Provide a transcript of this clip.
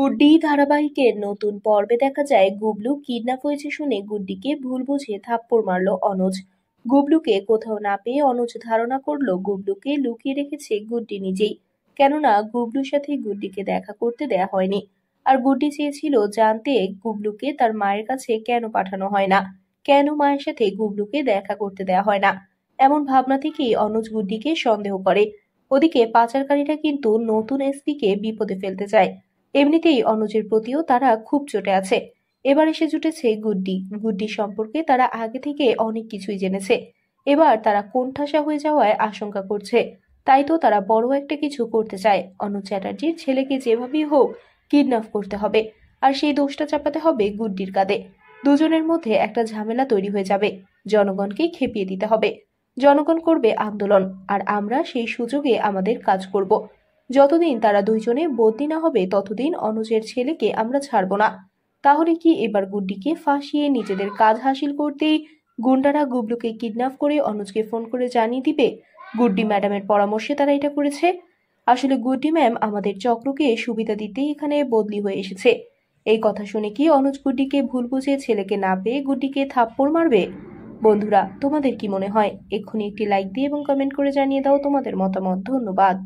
গুড্ডি ধারাবাহিকের নতুন পর্বে দেখা যায় গুবলু কিডন্যাপ হয়েছে শুনে গুড্ডিকে ভুল বুঝে থাপ্পড় মারল অনুজ গুবলুকে কোথাও না পেয়ে অনুজ ধারণা করল গুবলুকে লুকিয়ে রেখেছে গুড্ডি নিজেই কেননা গুবলুর সাথে গুড্ডিকে দেখা করতে দেয়া হয়নি আর গুড্ডি চেয়েছিল জানতে গুবলুকে তার মায়ের কাছে কেন পাঠানো হয় না কেন মায়ের সাথে গুবলুকে দেখা করতে দেয়া হয় না এমন ভাবনা থেকেই অনুজ গুড্ডিকে সন্দেহ করে ওদিকে পাচারকারীরা কিন্তু নতুন এসপিকে বিপদে ফেলতে চায় এমনিতেই অনুজের প্রতিও তারা খুব চটে আছে এবার এসে জুটেছে গুড্ডি গুড্ডি সম্পর্কে তারা আগে থেকে অনেক কিছুই জেনেছে এবার তারা কোণঠাসা হয়ে যাওয়ায় আশঙ্কা করছে তাই তো তারা বড় একটা কিছু করতে চায় অনুজ চ্যাটার্জির ছেলেকে যেভাবেই হোক কিডন্যাপ করতে হবে আর সেই দোষটা চাপাতে হবে গুড্ডির কাঁধে দুজনের মধ্যে একটা ঝামেলা তৈরি হয়ে যাবে জনগণকে খেপিয়ে দিতে হবে জনগণ করবে আন্দোলন আর আমরা সেই সুযোগে আমাদের কাজ করব যতদিন তারা দুইজনে বদলি না হবে ততদিন অনুজের ছেলেকে আমরা ছাড়ব না তাহলে কি এবার গুড্ডিকে ফাঁসিয়ে নিজেদের কাজ হাসিল করতেই গুন্ডারা গুবলুকে কিডন্যাপ করে অনুজকে ফোন করে জানিয়ে দিবে গুড্ডি ম্যাডামের পরামর্শে তারা এটা করেছে আসলে গুড্ডি ম্যাম আমাদের চক্রকে সুবিধা দিতেই এখানে বদলি হয়ে এসেছে এই কথা শুনে কি অনুজ গুড্ডিকে ভুল বুঝে ছেলেকে না পেয়ে গুড্ডিকে থাপ্পড় মারবে বন্ধুরা তোমাদের কি মনে হয় এক্ষুনি একটি লাইক দিয়ে এবং কমেন্ট করে জানিয়ে দাও তোমাদের মতামত ধন্যবাদ